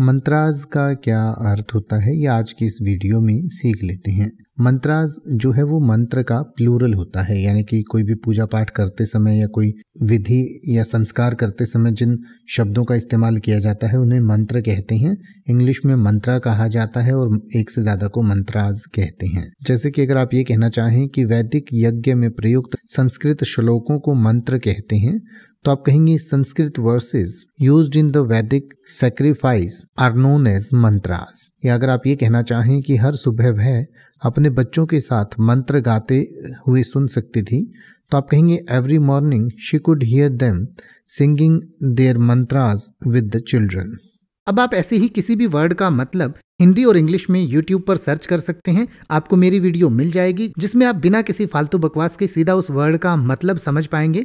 मंत्राज का क्या अर्थ होता है ये आज की इस वीडियो में सीख लेते हैं मंत्राज जो है वो मंत्र का प्लूरल होता है यानी कि कोई भी पूजा पाठ करते समय या कोई विधि या संस्कार करते समय जिन शब्दों का इस्तेमाल किया जाता है उन्हें मंत्र कहते हैं इंग्लिश में मंत्रा कहा जाता है और एक से ज़्यादा को मंत्राज कहते हैं जैसे कि अगर आप ये कहना चाहें कि वैदिक यज्ञ में प्रयुक्त संस्कृत श्लोकों को मंत्र कहते हैं तो आप कहेंगे Sanskrit verses used in the Vedic sacrifice are known as mantras या अगर आप ये कहना चाहें कि हर सुबह वह अपने बच्चों के साथ मंत्र गाते हुए सुन सकती थी तो आप कहेंगे every morning she could hear them singing their mantras with the children अब आप ऐसे ही किसी भी वर्ड का मतलब हिंदी और इंग्लिश में यूट्यूब पर सर्च कर सकते हैं आपको मेरी वीडियो मिल जाएगी जिसमें आप बिना किसी फालतू बकवास के सीधा उस वर्ड का मतलब समझ पाएंगे